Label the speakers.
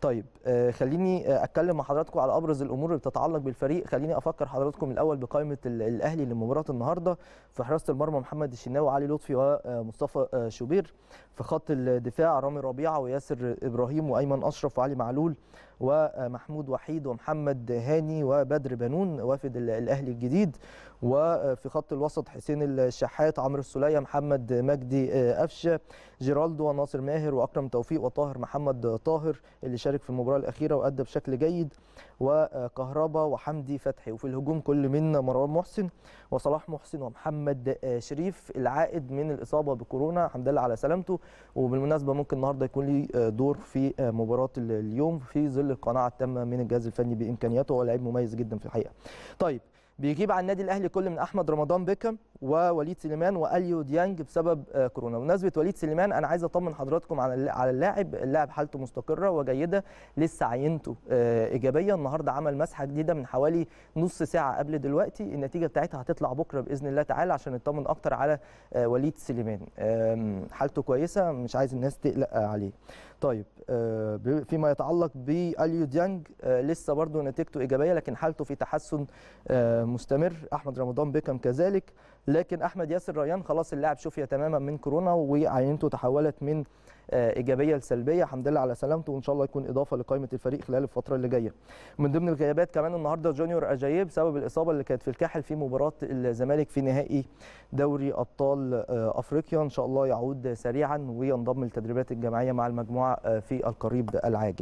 Speaker 1: طيب آه، خليني آه، اتكلم مع حضراتكم على ابرز الامور اللي بتتعلق بالفريق خليني افكر حضراتكم الاول بقائمه الاهلي لمباراه النهارده في حراسه المرمى محمد الشناوي علي لطفي ومصطفى آه، شوبير في خط الدفاع رامي ربيعه وياسر ابراهيم وايمن اشرف وعلي معلول ومحمود وحيد ومحمد هاني وبدر بنون وافد الاهلي الجديد وفي خط الوسط حسين الشحات عمرو السليه محمد مجدي قفشه جيرالدو وناصر ماهر واكرم توفيق وطاهر محمد طاهر اللي شارك في المباراه الاخيره وادى بشكل جيد وكهربا وحمدي فتحي وفي الهجوم كل من مروان محسن وصلاح محسن ومحمد شريف العائد من الاصابه بكورونا الحمد لله على سلامته وبالمناسبه ممكن النهارده يكون لي دور في مباراه اليوم في ظل القناعه التامه من الجهاز الفني بامكانياته هو لعيب مميز جدا في الحقيقه طيب بيجيب على النادي الاهلي كل من احمد رمضان بيكم ووليد سليمان واليو ديانج بسبب آه، كورونا بمناسبه وليد سليمان انا عايز اطمن حضراتكم على على اللاعب اللاعب حالته مستقره وجيده لسه عينته آه، ايجابيه النهارده عمل مسحه جديده من حوالي نص ساعه قبل دلوقتي النتيجه بتاعتها هتطلع بكره باذن الله تعالى عشان نطمن اكتر على آه، وليد سليمان حالته كويسه مش عايز الناس تقلق عليه طيب فيما يتعلق باليو ديانج لسه برضه نتيجته ايجابيه لكن حالته في تحسن مستمر احمد رمضان بيكم كذلك لكن احمد ياسر ريان خلاص اللاعب شفي تماما من كورونا وعينته تحولت من آه، ايجابيه لسلبيه الحمد لله على سلامته وان شاء الله يكون اضافه لقائمه الفريق خلال الفتره اللي جايه من ضمن الغيابات كمان النهارده جونيور اجايب بسبب الاصابه اللي كانت في الكاحل في مباراه الزمالك في نهائي دوري ابطال آه، افريقيا ان شاء الله يعود سريعا وينضم للتدريبات الجماعيه مع المجموعه آه، في القريب العاجل